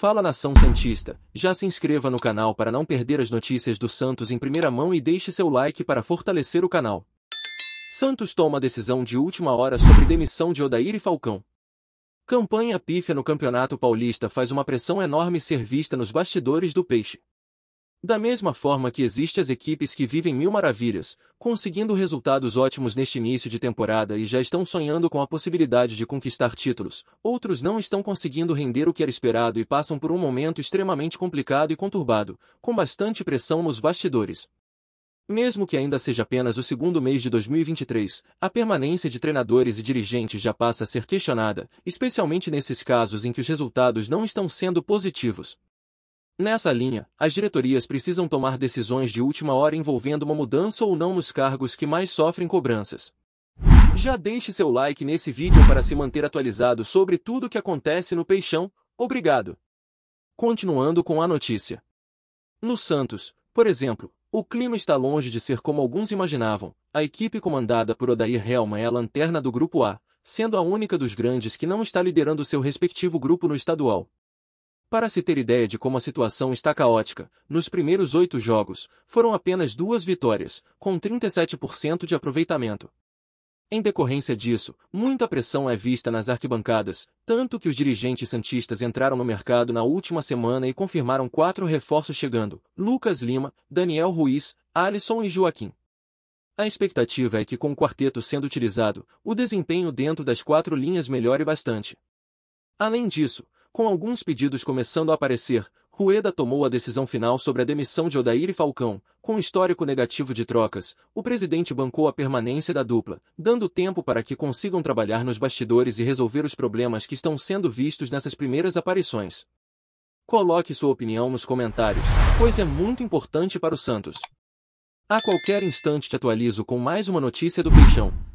Fala nação santista, já se inscreva no canal para não perder as notícias do Santos em primeira mão e deixe seu like para fortalecer o canal. Santos toma decisão de última hora sobre demissão de Odair e Falcão. Campanha pífia no Campeonato Paulista faz uma pressão enorme ser vista nos bastidores do Peixe. Da mesma forma que existem as equipes que vivem mil maravilhas, conseguindo resultados ótimos neste início de temporada e já estão sonhando com a possibilidade de conquistar títulos, outros não estão conseguindo render o que era esperado e passam por um momento extremamente complicado e conturbado, com bastante pressão nos bastidores. Mesmo que ainda seja apenas o segundo mês de 2023, a permanência de treinadores e dirigentes já passa a ser questionada, especialmente nesses casos em que os resultados não estão sendo positivos. Nessa linha, as diretorias precisam tomar decisões de última hora envolvendo uma mudança ou não nos cargos que mais sofrem cobranças. Já deixe seu like nesse vídeo para se manter atualizado sobre tudo o que acontece no Peixão, obrigado! Continuando com a notícia. No Santos, por exemplo, o clima está longe de ser como alguns imaginavam. A equipe comandada por Odair Helma é a lanterna do Grupo A, sendo a única dos grandes que não está liderando seu respectivo grupo no estadual. Para se ter ideia de como a situação está caótica, nos primeiros oito jogos, foram apenas duas vitórias, com 37% de aproveitamento. Em decorrência disso, muita pressão é vista nas arquibancadas, tanto que os dirigentes santistas entraram no mercado na última semana e confirmaram quatro reforços chegando: Lucas Lima, Daniel Ruiz, Alisson e Joaquim. A expectativa é que com o quarteto sendo utilizado, o desempenho dentro das quatro linhas melhore bastante. Além disso, com alguns pedidos começando a aparecer, Rueda tomou a decisão final sobre a demissão de Odair e Falcão. Com histórico negativo de trocas, o presidente bancou a permanência da dupla, dando tempo para que consigam trabalhar nos bastidores e resolver os problemas que estão sendo vistos nessas primeiras aparições. Coloque sua opinião nos comentários, pois é muito importante para o Santos. A qualquer instante te atualizo com mais uma notícia do Peixão.